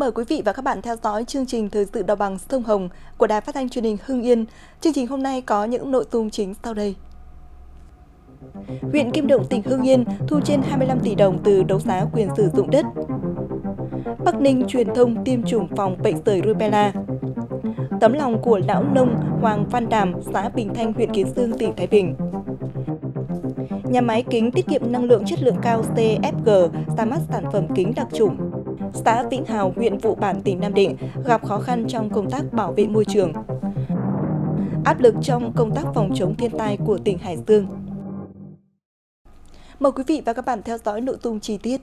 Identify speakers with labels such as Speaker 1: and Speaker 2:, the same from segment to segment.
Speaker 1: mời quý vị và các bạn theo dõi chương trình Thời sự Đào bằng Sông Hồng của Đài Phát thanh Truyền hình Hưng Yên. Chương trình hôm nay có những nội dung chính sau đây. Huyện Kim Động, tỉnh Hưng Yên thu trên 25 tỷ đồng từ đấu giá quyền sử dụng đất. Bắc Ninh truyền thông tiêm chủng phòng bệnh sởi rubella. Tấm lòng của lão nông Hoàng Văn Đàm, xã Bình Thanh, huyện Kiến Sương, tỉnh Thái Bình. Nhà máy kính tiết kiệm năng lượng chất lượng cao CFG ra mắt sản phẩm kính đặc trùng xã Vĩnh Hào, huyện Vụ Bản, tỉnh Nam Định gặp khó khăn trong công tác bảo vệ môi trường. Áp lực trong công tác phòng chống thiên tai của tỉnh Hải Dương. Mời quý vị và các bạn theo dõi nội dung chi tiết.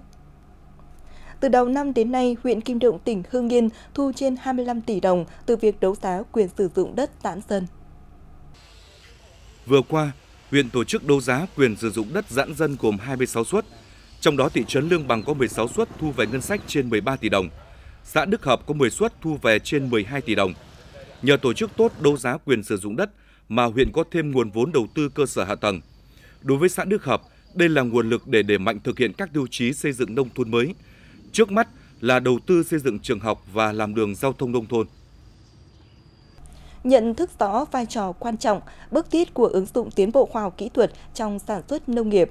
Speaker 1: Từ đầu năm đến nay, huyện Kim Động, tỉnh Hương Yên thu trên 25 tỷ đồng từ việc đấu giá quyền sử dụng đất giãn dân.
Speaker 2: Vừa qua, huyện tổ chức đấu giá quyền sử dụng đất giãn dân gồm 26 suất trong đó thị trấn Lương Bằng có 16 suất thu về ngân sách trên 13 tỷ đồng, xã Đức Hợp có 10 suất thu về trên 12 tỷ đồng. Nhờ tổ chức tốt đấu giá quyền sử dụng đất mà huyện có thêm nguồn vốn đầu tư cơ sở hạ tầng. Đối với xã Đức Hợp, đây là nguồn lực để đẩy mạnh thực hiện các tiêu chí xây dựng nông thôn mới. Trước mắt là đầu tư xây dựng trường học và làm đường giao thông nông thôn
Speaker 1: nhận thức rõ vai trò quan trọng, bước tiết của ứng dụng tiến bộ khoa học kỹ thuật trong sản xuất nông nghiệp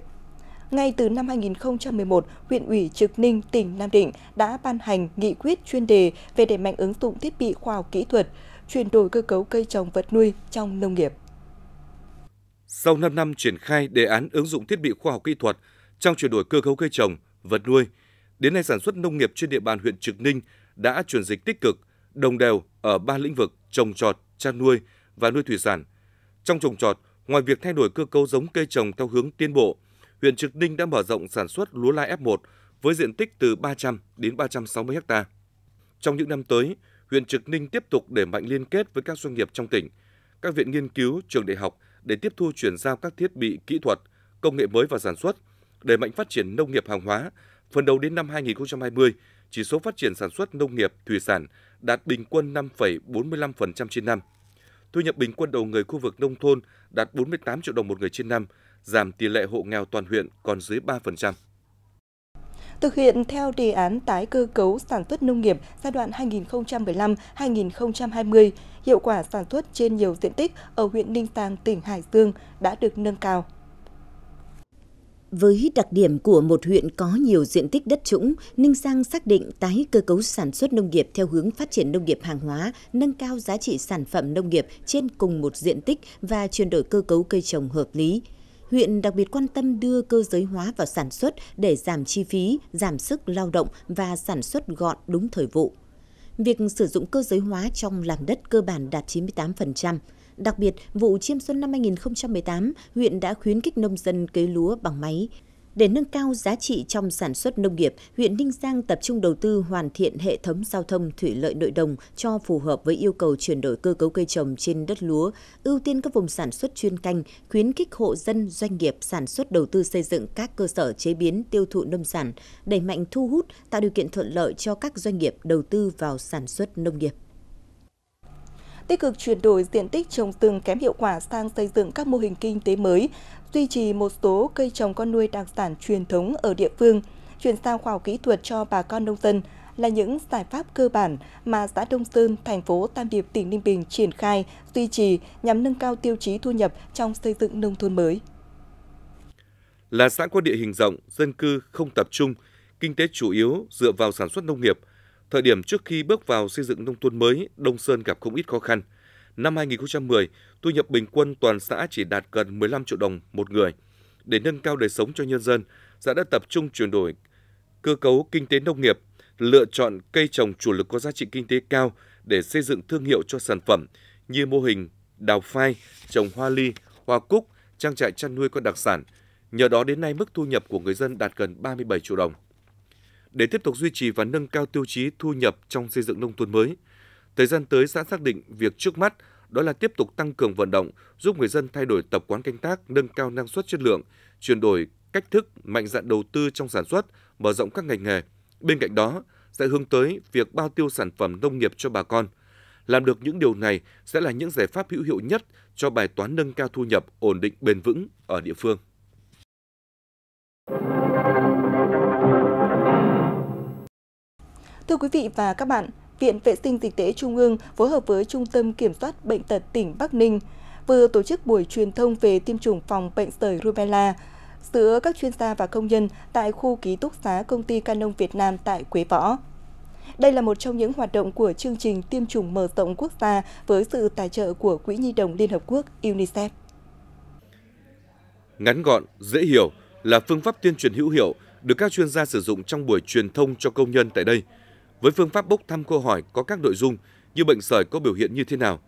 Speaker 1: ngay từ năm 2011, huyện ủy Trực Ninh, tỉnh Nam Định đã ban hành nghị quyết chuyên đề về đẩy mạnh ứng dụng thiết bị khoa học kỹ thuật, chuyển đổi cơ cấu cây trồng vật nuôi trong nông nghiệp.
Speaker 2: Sau 5 năm triển khai đề án ứng dụng thiết bị khoa học kỹ thuật trong chuyển đổi cơ cấu cây trồng, vật nuôi, đến nay sản xuất nông nghiệp trên địa bàn huyện Trực Ninh đã chuyển dịch tích cực, đồng đều ở ba lĩnh vực trồng trọt, chăn nuôi và nuôi thủy sản. Trong trồng trọt, ngoài việc thay đổi cơ cấu giống cây trồng theo hướng tiến bộ, huyện Trực Ninh đã mở rộng sản xuất lúa lai F1 với diện tích từ 300 đến 360 ha. Trong những năm tới, huyện Trực Ninh tiếp tục đẩy mạnh liên kết với các doanh nghiệp trong tỉnh, các viện nghiên cứu, trường đại học để tiếp thu chuyển giao các thiết bị kỹ thuật, công nghệ mới vào sản xuất, đẩy mạnh phát triển nông nghiệp hàng hóa. Phần đầu đến năm 2020, chỉ số phát triển sản xuất nông nghiệp thủy sản đạt bình quân 5,45% trên năm. Thu nhập bình quân đầu người khu vực nông thôn đạt 48 triệu đồng một người trên năm, giảm tỷ lệ hộ nghèo toàn huyện còn dưới 3%.
Speaker 1: Thực hiện theo đề án tái cơ cấu sản xuất nông nghiệp giai đoạn 2015-2020, hiệu quả sản xuất trên nhiều diện tích ở huyện Ninh Tàng, tỉnh Hải Dương đã được nâng cao.
Speaker 3: Với đặc điểm của một huyện có nhiều diện tích đất trũng, Ninh Giang xác định tái cơ cấu sản xuất nông nghiệp theo hướng phát triển nông nghiệp hàng hóa, nâng cao giá trị sản phẩm nông nghiệp trên cùng một diện tích và chuyển đổi cơ cấu cây trồng hợp lý huyện đặc biệt quan tâm đưa cơ giới hóa vào sản xuất để giảm chi phí, giảm sức lao động và sản xuất gọn đúng thời vụ. Việc sử dụng cơ giới hóa trong làm đất cơ bản đạt 98%. Đặc biệt, vụ chiêm xuân năm 2018, huyện đã khuyến khích nông dân cấy lúa bằng máy, để nâng cao giá trị trong sản xuất nông nghiệp, huyện Ninh Giang tập trung đầu tư hoàn thiện hệ thống giao thông thủy lợi nội đồng cho phù hợp với yêu cầu chuyển đổi cơ cấu cây trồng trên đất lúa, ưu tiên các vùng sản xuất chuyên canh, khuyến khích hộ dân doanh nghiệp sản xuất đầu tư xây dựng các cơ sở chế biến tiêu thụ nông sản, đẩy mạnh thu hút, tạo điều kiện thuận lợi cho các doanh nghiệp đầu tư vào sản xuất nông nghiệp
Speaker 1: tích cực chuyển đổi diện tích trồng rừng kém hiệu quả sang xây dựng các mô hình kinh tế mới, duy trì một số cây trồng con nuôi đặc sản truyền thống ở địa phương, chuyển sang khoa học kỹ thuật cho bà con nông dân là những giải pháp cơ bản mà xã Đông Sơn, thành phố Tam Điệp, tỉnh Ninh Bình triển khai, duy trì nhằm nâng cao tiêu chí thu nhập trong xây dựng nông thôn mới.
Speaker 2: Là xã có địa hình rộng, dân cư không tập trung, kinh tế chủ yếu dựa vào sản xuất nông nghiệp – Thời điểm trước khi bước vào xây dựng nông thôn mới, Đông Sơn gặp không ít khó khăn. Năm 2010, thu nhập bình quân toàn xã chỉ đạt gần 15 triệu đồng một người. Để nâng cao đời sống cho nhân dân, xã đã tập trung chuyển đổi cơ cấu kinh tế nông nghiệp, lựa chọn cây trồng chủ lực có giá trị kinh tế cao để xây dựng thương hiệu cho sản phẩm như mô hình đào phai, trồng hoa ly, hoa cúc, trang trại chăn nuôi con đặc sản. Nhờ đó đến nay mức thu nhập của người dân đạt gần 37 triệu đồng để tiếp tục duy trì và nâng cao tiêu chí thu nhập trong xây dựng nông thôn mới. Thời gian tới xã xác định việc trước mắt đó là tiếp tục tăng cường vận động, giúp người dân thay đổi tập quán canh tác, nâng cao năng suất chất lượng, chuyển đổi cách thức, mạnh dạn đầu tư trong sản xuất, mở rộng các ngành nghề. Bên cạnh đó, sẽ hướng tới việc bao tiêu sản phẩm nông nghiệp cho bà con. Làm được những điều này sẽ là những giải pháp hữu hiệu nhất cho bài toán nâng cao thu nhập ổn định bền vững ở địa phương.
Speaker 1: Thưa quý vị và các bạn, Viện Vệ sinh Dịch tễ Trung ương phối hợp với Trung tâm Kiểm soát Bệnh tật tỉnh Bắc Ninh vừa tổ chức buổi truyền thông về tiêm chủng phòng bệnh sởi rubella giữa các chuyên gia và công nhân tại khu ký túc xá công ty Canon Việt Nam tại Quế Võ. Đây là một trong những hoạt động của chương trình tiêm chủng mở rộng quốc gia với sự tài trợ của Quỹ Nhi đồng Liên Hợp Quốc UNICEF.
Speaker 2: Ngắn gọn, dễ hiểu là phương pháp tuyên truyền hữu hiệu được các chuyên gia sử dụng trong buổi truyền thông cho công nhân tại đây – với phương pháp bốc thăm câu hỏi có các nội dung như bệnh sởi có biểu hiện như thế nào,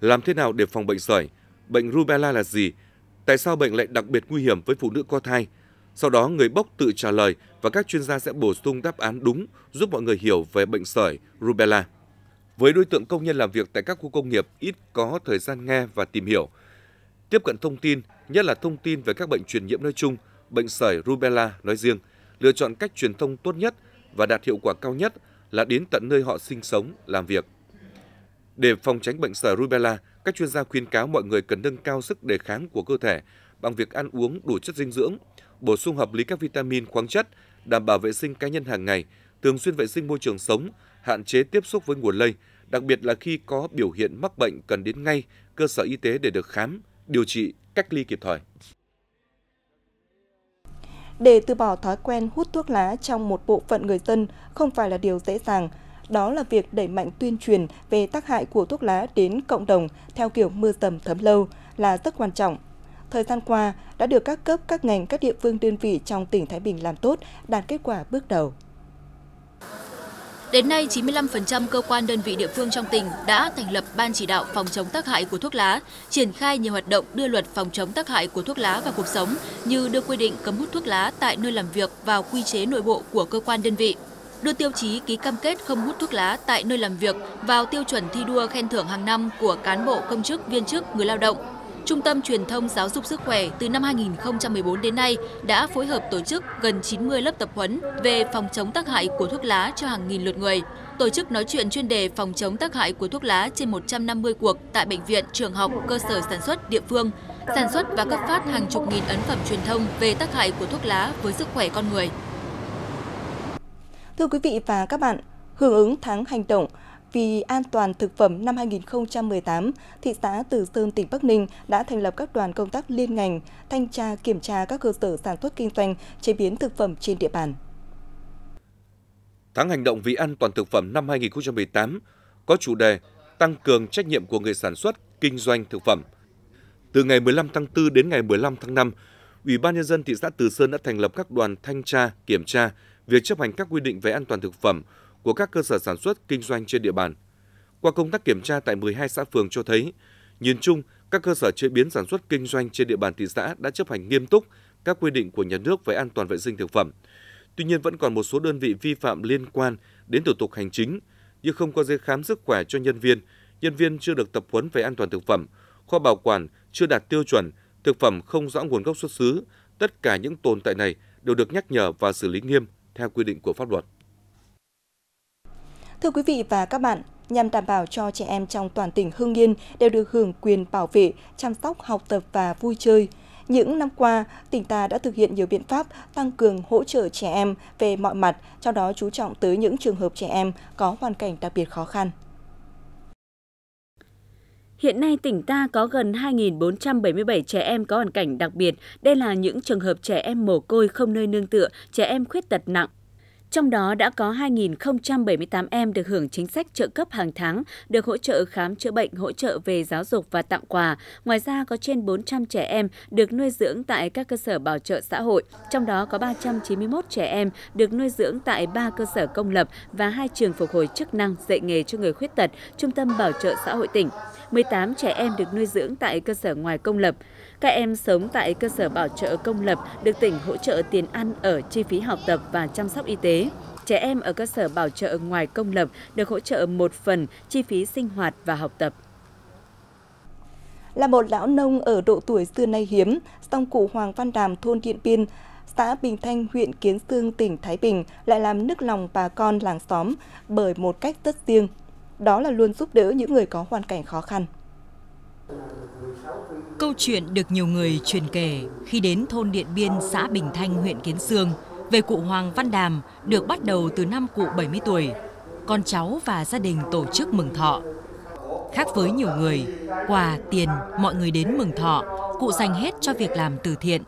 Speaker 2: làm thế nào để phòng bệnh sởi, bệnh rubella là gì, tại sao bệnh lại đặc biệt nguy hiểm với phụ nữ có thai. Sau đó người bốc tự trả lời và các chuyên gia sẽ bổ sung đáp án đúng giúp mọi người hiểu về bệnh sởi rubella. Với đối tượng công nhân làm việc tại các khu công nghiệp ít có thời gian nghe và tìm hiểu, tiếp cận thông tin, nhất là thông tin về các bệnh truyền nhiễm nói chung, bệnh sởi rubella nói riêng, lựa chọn cách truyền thông tốt nhất và đạt hiệu quả cao nhất là đến tận nơi họ sinh sống, làm việc. Để phòng tránh bệnh sởi rubella, các chuyên gia khuyên cáo mọi người cần nâng cao sức đề kháng của cơ thể bằng việc ăn uống đủ chất dinh dưỡng, bổ sung hợp lý các vitamin, khoáng chất, đảm bảo vệ sinh cá nhân hàng ngày, thường xuyên vệ sinh môi trường sống, hạn chế tiếp xúc với nguồn lây, đặc biệt là khi có biểu hiện mắc bệnh cần đến ngay cơ sở y tế để được khám, điều trị, cách ly kịp thời
Speaker 1: để từ bỏ thói quen hút thuốc lá trong một bộ phận người dân không phải là điều dễ dàng. Đó là việc đẩy mạnh tuyên truyền về tác hại của thuốc lá đến cộng đồng theo kiểu mưa tầm thấm lâu là rất quan trọng. Thời gian qua đã được các cấp, các ngành, các địa phương đơn vị trong tỉnh Thái Bình làm tốt, đạt kết quả bước đầu.
Speaker 4: Đến nay, 95% cơ quan đơn vị địa phương trong tỉnh đã thành lập Ban chỉ đạo phòng chống tác hại của thuốc lá, triển khai nhiều hoạt động đưa luật phòng chống tác hại của thuốc lá vào cuộc sống như đưa quy định cấm hút thuốc lá tại nơi làm việc vào quy chế nội bộ của cơ quan đơn vị, đưa tiêu chí ký cam kết không hút thuốc lá tại nơi làm việc vào tiêu chuẩn thi đua khen thưởng hàng năm của cán bộ công chức viên chức người lao động Trung tâm Truyền thông Giáo dục Sức khỏe từ năm 2014 đến nay đã phối hợp tổ chức gần 90 lớp tập huấn về phòng chống tác hại của thuốc lá cho hàng nghìn lượt người, tổ chức nói chuyện chuyên đề phòng chống tác hại của thuốc lá trên 150 cuộc tại bệnh viện, trường học, cơ sở sản xuất, địa phương, sản xuất và cấp phát hàng chục nghìn ấn phẩm truyền thông về tác hại của thuốc lá với sức khỏe con người.
Speaker 1: Thưa quý vị và các bạn, hưởng ứng tháng hành động vì an toàn thực phẩm năm 2018, thị xã Từ Sơn, tỉnh Bắc Ninh đã thành lập các đoàn công tác liên ngành, thanh tra kiểm tra các cơ sở sản xuất kinh doanh, chế biến thực phẩm trên địa bàn.
Speaker 2: Tháng hành động vì an toàn thực phẩm năm 2018 có chủ đề tăng cường trách nhiệm của người sản xuất, kinh doanh thực phẩm. Từ ngày 15 tháng 4 đến ngày 15 tháng 5, Ủy ban nhân dân thị xã Từ Sơn đã thành lập các đoàn thanh tra, kiểm tra việc chấp hành các quy định về an toàn thực phẩm của các cơ sở sản xuất kinh doanh trên địa bàn. Qua công tác kiểm tra tại 12 xã phường cho thấy, nhìn chung các cơ sở chế biến sản xuất kinh doanh trên địa bàn thị xã đã chấp hành nghiêm túc các quy định của nhà nước về an toàn vệ sinh thực phẩm. Tuy nhiên vẫn còn một số đơn vị vi phạm liên quan đến thủ tục hành chính như không có giấy khám sức khỏe cho nhân viên, nhân viên chưa được tập huấn về an toàn thực phẩm, kho bảo quản chưa đạt tiêu chuẩn, thực phẩm không rõ nguồn gốc xuất xứ, tất cả những tồn tại này đều được nhắc nhở và xử lý nghiêm theo quy định của pháp luật.
Speaker 1: Thưa quý vị và các bạn, nhằm đảm bảo cho trẻ em trong toàn tỉnh Hưng Yên đều được hưởng quyền bảo vệ, chăm sóc, học tập và vui chơi. Những năm qua, tỉnh ta đã thực hiện nhiều biện pháp tăng cường hỗ trợ trẻ em về mọi mặt, trong đó chú trọng tới những trường hợp trẻ em có hoàn cảnh đặc biệt khó khăn.
Speaker 4: Hiện nay tỉnh ta có gần 2.477 trẻ em có hoàn cảnh đặc biệt. Đây là những trường hợp trẻ em mồ côi không nơi nương tựa, trẻ em khuyết tật nặng, trong đó đã có 2.078 em được hưởng chính sách trợ cấp hàng tháng, được hỗ trợ khám chữa bệnh, hỗ trợ về giáo dục và tặng quà. Ngoài ra có trên 400 trẻ em được nuôi dưỡng tại các cơ sở bảo trợ xã hội, trong đó có 391 trẻ em được nuôi dưỡng tại 3 cơ sở công lập và hai trường phục hồi chức năng dạy nghề cho người khuyết tật, Trung tâm Bảo trợ xã hội tỉnh. 18 trẻ em được nuôi dưỡng tại cơ sở ngoài công lập, các em sống tại cơ sở bảo trợ công lập được tỉnh hỗ trợ tiền ăn ở chi phí học tập và chăm sóc y tế. Trẻ em ở cơ sở bảo trợ ngoài công lập được hỗ trợ một phần chi phí sinh hoạt và học tập.
Speaker 1: Là một lão nông ở độ tuổi xưa nay hiếm, song cụ Hoàng Văn Đàm thôn Điện Biên, xã Bình Thanh, huyện Kiến Sương, tỉnh Thái Bình lại làm nức lòng bà con làng xóm bởi một cách rất riêng. Đó là luôn giúp đỡ những người có hoàn cảnh khó khăn.
Speaker 5: Câu chuyện được nhiều người truyền kể khi đến thôn Điện Biên, xã Bình Thanh, huyện Kiến Sương về cụ Hoàng Văn Đàm được bắt đầu từ năm cụ 70 tuổi. Con cháu và gia đình tổ chức mừng thọ. Khác với nhiều người, quà, tiền, mọi người đến mừng thọ, cụ dành hết cho việc làm từ thiện,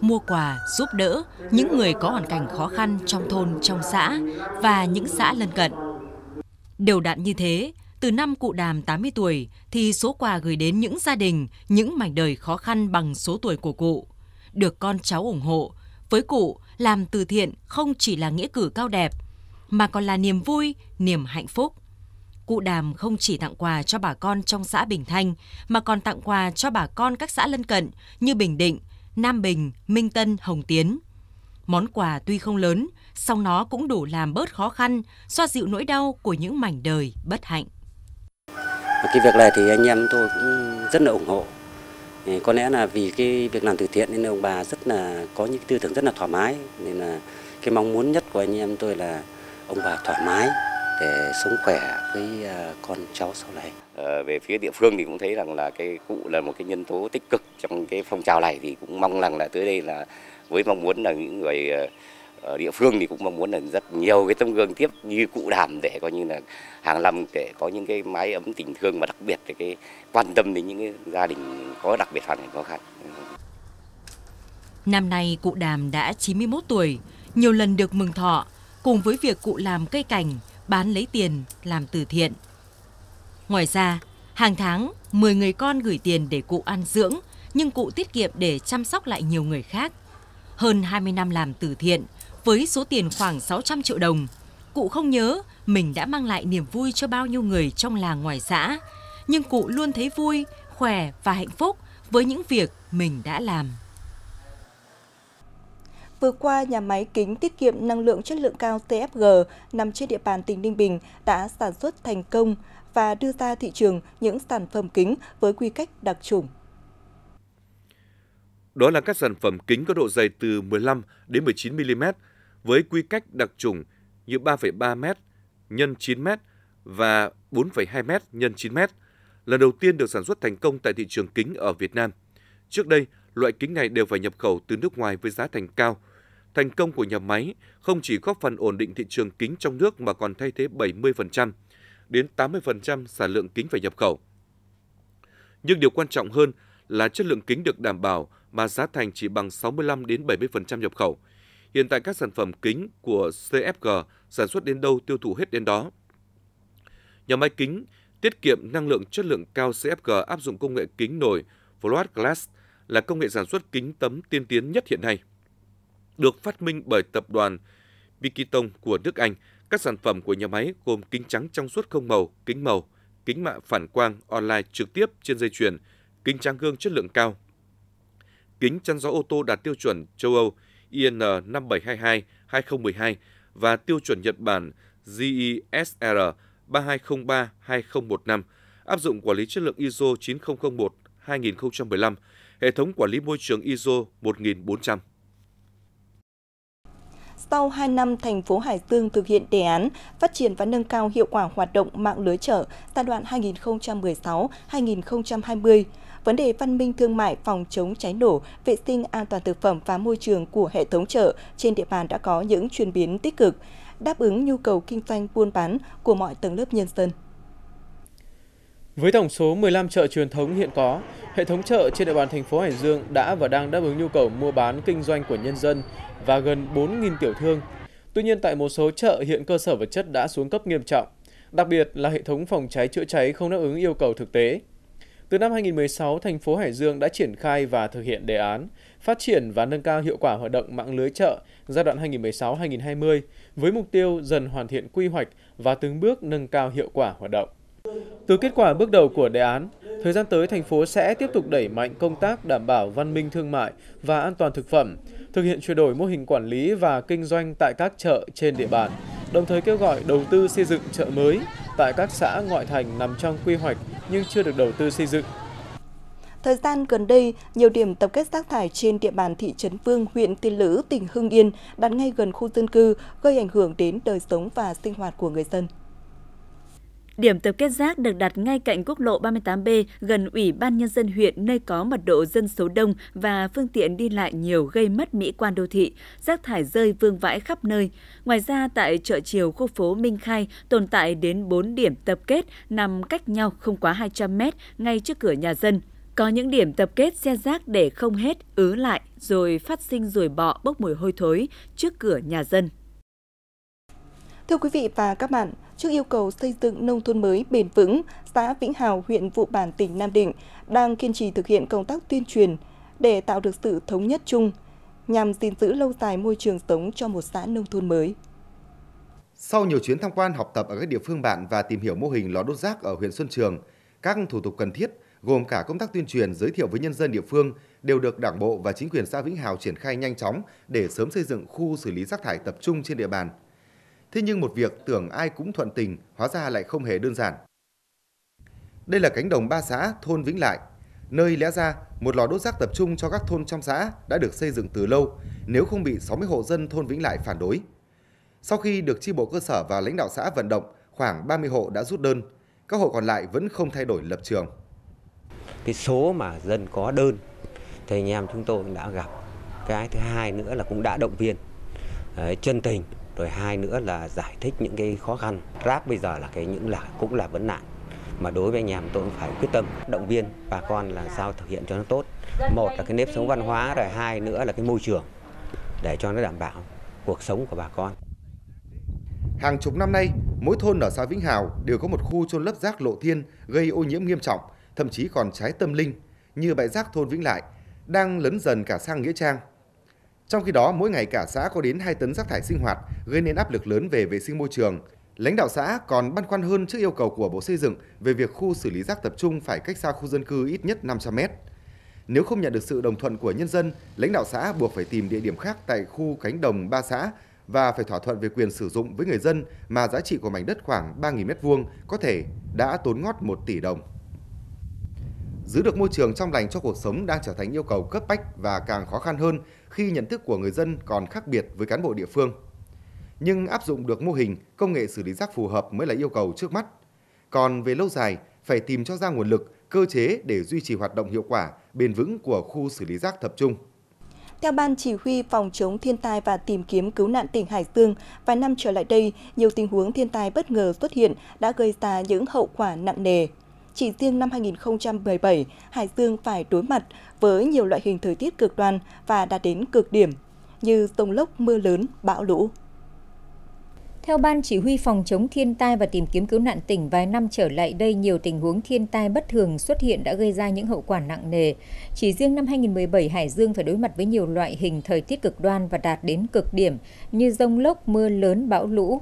Speaker 5: mua quà, giúp đỡ những người có hoàn cảnh khó khăn trong thôn, trong xã và những xã lân cận. Đều đặn như thế, từ năm cụ đàm 80 tuổi thì số quà gửi đến những gia đình, những mảnh đời khó khăn bằng số tuổi của cụ. Được con cháu ủng hộ, với cụ làm từ thiện không chỉ là nghĩa cử cao đẹp mà còn là niềm vui, niềm hạnh phúc. Cụ Đàm không chỉ tặng quà cho bà con trong xã Bình Thanh mà còn tặng quà cho bà con các xã lân cận như Bình Định, Nam Bình, Minh Tân, Hồng Tiến. Món quà tuy không lớn, song nó cũng đủ làm bớt khó khăn, xoa dịu nỗi đau của những mảnh đời bất hạnh.
Speaker 6: Và cái việc này thì anh em tôi cũng rất là ủng hộ. có lẽ là vì cái việc làm từ thiện nên ông bà rất là có những tư tưởng rất là thoải mái nên là cái mong muốn nhất của anh em tôi là ông bà thoải mái để sống khỏe với à, con cháu sau này. À, về phía địa phương thì cũng thấy rằng là cái cụ là một cái nhân tố tích cực trong cái phong trào này thì cũng mong rằng là tới đây là với mong muốn là những người ờ, ở địa phương thì cũng mong muốn là rất nhiều cái tấm gương tiếp như cụ đàm để coi như là hàng năm để có những cái mái ấm tình thương và đặc biệt là cái quan tâm đến những cái gia đình có đặc biệt hoàn cảnh khó khăn.
Speaker 5: Năm nay cụ Đàm đã 91 tuổi, nhiều lần được mừng thọ cùng với việc cụ làm cây cảnh, bán lấy tiền làm từ thiện. Ngoài ra, hàng tháng 10 người con gửi tiền để cụ ăn dưỡng, nhưng cụ tiết kiệm để chăm sóc lại nhiều người khác. Hơn 20 năm làm từ thiện, với số tiền khoảng 600 triệu đồng, cụ không nhớ mình đã mang lại niềm vui cho bao nhiêu người trong làng ngoài xã, nhưng cụ luôn thấy vui, khỏe
Speaker 1: và hạnh phúc với những việc mình đã làm. Vừa qua, nhà máy kính tiết kiệm năng lượng chất lượng cao TFG nằm trên địa bàn tỉnh Ninh Bình đã sản xuất thành công và đưa ra thị trường những sản phẩm kính với quy cách đặc trùng
Speaker 2: đó là các sản phẩm kính có độ dày từ 15 đến 19 mm với quy cách đặc trùng như 3,3 m nhân 9 m và 4,2 m nhân 9 m. Lần đầu tiên được sản xuất thành công tại thị trường kính ở Việt Nam. Trước đây, loại kính này đều phải nhập khẩu từ nước ngoài với giá thành cao. Thành công của nhà máy không chỉ góp phần ổn định thị trường kính trong nước mà còn thay thế 70% đến 80% sản lượng kính phải nhập khẩu. Nhưng điều quan trọng hơn là chất lượng kính được đảm bảo mà giá thành chỉ bằng 65 đến 70% nhập khẩu. Hiện tại các sản phẩm kính của CFG sản xuất đến đâu tiêu thụ hết đến đó. Nhà máy kính tiết kiệm năng lượng chất lượng cao CFG áp dụng công nghệ kính nổi Float Glass là công nghệ sản xuất kính tấm tiên tiến nhất hiện nay. Được phát minh bởi tập đoàn Pikiton của nước Anh, các sản phẩm của nhà máy gồm kính trắng trong suốt không màu, kính màu, kính mạ phản quang online trực tiếp trên dây chuyền, kính tráng gương chất lượng cao, kính chắn gió ô tô đạt tiêu chuẩn châu Âu IN 5722-2012 và tiêu chuẩn Nhật Bản GISR e 3203-2015, áp dụng quản lý chất lượng ISO 9001-2015, hệ thống quản lý môi trường ISO 1400
Speaker 1: sau 2 năm thành phố Hải Dương thực hiện đề án phát triển và nâng cao hiệu quả hoạt động mạng lưới chợ giai đoạn 2016-2020, vấn đề văn minh thương mại phòng chống cháy nổ, vệ sinh an toàn thực phẩm và môi trường của hệ thống chợ trên địa bàn đã có những chuyển biến tích cực, đáp ứng nhu cầu kinh doanh buôn bán của mọi tầng lớp nhân dân.
Speaker 2: Với tổng số 15 chợ truyền thống hiện có, hệ thống chợ trên địa bàn thành phố Hải Dương đã và đang đáp ứng nhu cầu mua bán kinh doanh của nhân dân và gần 4.000 tiểu thương. Tuy nhiên tại một số chợ hiện cơ sở vật chất đã xuống cấp nghiêm trọng, đặc biệt là hệ thống phòng cháy chữa cháy không đáp ứng yêu cầu thực tế. Từ năm 2016, thành phố Hải Dương đã triển khai và thực hiện đề án phát triển và nâng cao hiệu quả hoạt động mạng lưới chợ giai đoạn 2016-2020 với mục tiêu dần hoàn thiện quy hoạch và từng bước nâng cao hiệu quả hoạt động. Từ kết quả bước đầu của đề án, thời gian tới thành phố sẽ tiếp tục đẩy mạnh công tác đảm bảo văn minh thương mại và an toàn thực phẩm, thực hiện chuyển đổi mô hình quản lý và kinh doanh tại các chợ trên địa bàn, đồng thời kêu gọi đầu tư xây dựng chợ mới tại các xã ngoại thành nằm trong quy hoạch nhưng chưa được đầu tư xây dựng.
Speaker 1: Thời gian gần đây, nhiều điểm tập kết rác thải trên địa bàn thị trấn Vương, huyện Tiên Lữ, tỉnh Hưng Yên đặt ngay gần khu dân cư gây ảnh hưởng đến đời sống và sinh hoạt của người dân.
Speaker 4: Điểm tập kết rác được đặt ngay cạnh quốc lộ 38B gần Ủy ban Nhân dân huyện nơi có mật độ dân số đông và phương tiện đi lại nhiều gây mất mỹ quan đô thị. Rác thải rơi vương vãi khắp nơi. Ngoài ra, tại chợ chiều khu phố Minh Khai tồn tại đến 4 điểm tập kết nằm cách nhau không quá 200 mét ngay trước cửa nhà dân. Có những điểm tập kết xe rác để không hết, ứ lại, rồi phát sinh rùi bọ bốc mùi hôi thối trước cửa nhà dân.
Speaker 1: Thưa quý vị và các bạn, trước yêu cầu xây dựng nông thôn mới bền vững, xã Vĩnh Hào, huyện Vụ Bản, tỉnh Nam Định đang kiên trì thực hiện công tác tuyên truyền để tạo được sự thống nhất chung nhằm gìn giữ lâu dài môi trường sống cho một xã nông thôn mới.
Speaker 6: Sau nhiều chuyến tham quan học tập ở các địa phương bạn và tìm hiểu mô hình lò đốt rác ở huyện Xuân Trường, các thủ tục cần thiết gồm cả công tác tuyên truyền giới thiệu với nhân dân địa phương đều được Đảng bộ và chính quyền xã Vĩnh Hào triển khai nhanh chóng để sớm xây dựng khu xử lý rác thải tập trung trên địa bàn. Thế nhưng một việc tưởng ai cũng thuận tình, hóa ra lại không hề đơn giản. Đây là cánh đồng ba xã thôn Vĩnh Lại, nơi lẽ ra một lò đốt rác tập trung cho các thôn trong xã đã được xây dựng từ lâu nếu không bị 60 hộ dân thôn Vĩnh Lại phản đối. Sau khi được chi bộ cơ sở và lãnh đạo xã vận động, khoảng 30 hộ đã rút đơn, các hộ còn lại vẫn không thay đổi lập trường. Cái số mà dân có đơn thì anh em chúng tôi đã gặp. Cái thứ hai nữa là cũng đã động viên chân tình rồi hai nữa là giải thích những cái khó khăn rác bây giờ là cái những là cũng là vấn nạn mà đối với anh em tôi cũng phải quyết tâm động viên bà con là sao thực hiện cho nó tốt một là cái nếp sống văn hóa rồi hai nữa là cái môi trường để cho nó đảm bảo cuộc sống của bà con hàng chục năm nay mỗi thôn ở xã Vĩnh Hào đều có một khu chôn lấp rác lộ thiên gây ô nhiễm nghiêm trọng thậm chí còn trái tâm linh như bãi rác thôn Vĩnh Lại đang lấn dần cả sang nghĩa trang trong khi đó, mỗi ngày cả xã có đến 2 tấn rác thải sinh hoạt, gây nên áp lực lớn về vệ sinh môi trường. Lãnh đạo xã còn băn khoăn hơn trước yêu cầu của Bộ Xây dựng về việc khu xử lý rác tập trung phải cách xa khu dân cư ít nhất 500 mét. Nếu không nhận được sự đồng thuận của nhân dân, lãnh đạo xã buộc phải tìm địa điểm khác tại khu cánh đồng ba xã và phải thỏa thuận về quyền sử dụng với người dân mà giá trị của mảnh đất khoảng 3.000 m2 có thể đã tốn ngót 1 tỷ đồng. Giữ được môi trường trong lành cho cuộc sống đang trở thành yêu cầu cấp bách và càng khó khăn hơn khi nhận thức của người dân còn khác biệt với cán bộ địa phương. Nhưng áp dụng được mô hình công nghệ xử lý rác phù hợp mới là yêu cầu trước mắt. Còn về lâu dài, phải tìm cho ra nguồn lực, cơ chế để duy trì hoạt động hiệu quả, bền vững của khu xử lý rác tập trung.
Speaker 1: Theo Ban Chỉ huy Phòng chống thiên tai và tìm kiếm cứu nạn tỉnh Hải Dương, vài năm trở lại đây, nhiều tình huống thiên tai bất ngờ xuất hiện đã gây ra những hậu quả nặng nề chỉ riêng năm 2017, Hải Dương phải đối mặt với nhiều loại hình thời tiết cực đoan và đạt đến cực điểm như tông
Speaker 7: lốc, mưa lớn, bão lũ. Theo Ban Chỉ huy Phòng chống thiên tai và tìm kiếm cứu nạn tỉnh, vài năm trở lại đây, nhiều tình huống thiên tai bất thường xuất hiện đã gây ra những hậu quả nặng nề. Chỉ riêng năm 2017, Hải Dương phải đối mặt với nhiều loại hình thời tiết cực đoan và đạt đến cực điểm như rông lốc, mưa lớn, bão lũ.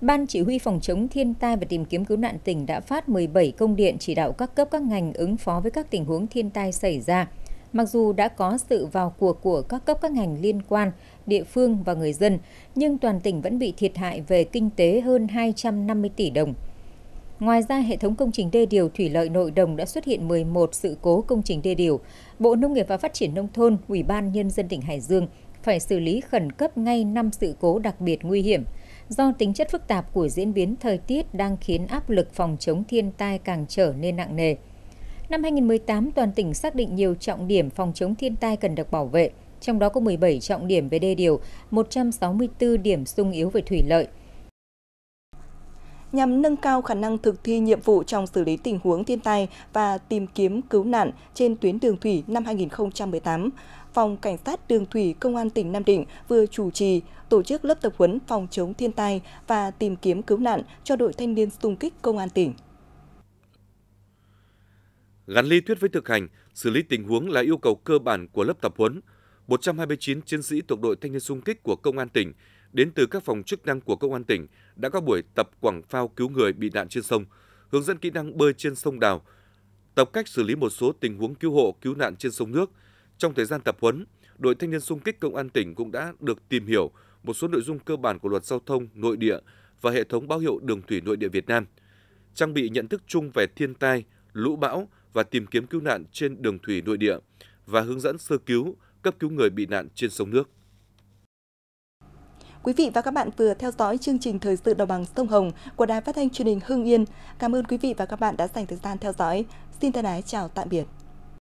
Speaker 7: Ban Chỉ huy Phòng chống thiên tai và tìm kiếm cứu nạn tỉnh đã phát 17 công điện chỉ đạo các cấp các ngành ứng phó với các tình huống thiên tai xảy ra. Mặc dù đã có sự vào cuộc của các cấp các ngành liên quan, địa phương và người dân, nhưng toàn tỉnh vẫn bị thiệt hại về kinh tế hơn 250 tỷ đồng. Ngoài ra, hệ thống công trình đê điều thủy lợi nội đồng đã xuất hiện 11 sự cố công trình đê điều. Bộ Nông nghiệp và Phát triển Nông thôn, Ủy ban Nhân dân tỉnh Hải Dương phải xử lý khẩn cấp ngay 5 sự cố đặc biệt nguy hiểm – Do tính chất phức tạp của diễn biến thời tiết đang khiến áp lực phòng chống thiên tai càng trở nên nặng nề. Năm 2018, toàn tỉnh xác định nhiều trọng điểm phòng chống thiên tai cần được bảo vệ, trong đó có 17 trọng điểm về đê điều, 164 điểm sung yếu về thủy lợi, nhằm
Speaker 1: nâng cao khả năng thực thi nhiệm vụ trong xử lý tình huống thiên tai và tìm kiếm cứu nạn trên tuyến đường thủy năm 2018. Phòng Cảnh sát Đường Thủy Công an tỉnh Nam Định vừa chủ trì tổ chức lớp tập huấn phòng chống thiên tai và tìm kiếm cứu nạn cho đội thanh niên xung kích Công an tỉnh.
Speaker 2: Gắn lý thuyết với thực hành, xử lý tình huống là yêu cầu cơ bản của lớp tập huấn. 129 chiến sĩ thuộc đội thanh niên xung kích của Công an tỉnh đến từ các phòng chức năng của Công an tỉnh đã có buổi tập quảng phao cứu người bị nạn trên sông, hướng dẫn kỹ năng bơi trên sông đào, tập cách xử lý một số tình huống cứu hộ cứu nạn trên sông nước – trong thời gian tập huấn, đội thanh niên xung kích công an tỉnh cũng đã được tìm hiểu một số nội dung cơ bản của luật giao thông nội địa và hệ thống báo hiệu đường thủy nội địa Việt Nam, trang bị nhận thức chung về thiên tai, lũ bão và tìm kiếm cứu nạn trên đường thủy nội địa và hướng dẫn sơ cứu, cấp cứu người bị nạn trên sông nước.
Speaker 1: Quý vị và các bạn vừa theo dõi chương trình Thời sự Đồng bằng Sông Hồng của Đài Phát thanh truyền hình Hưng Yên. Cảm ơn quý vị và các bạn đã dành thời gian theo dõi. Xin thân ái chào tạm biệt.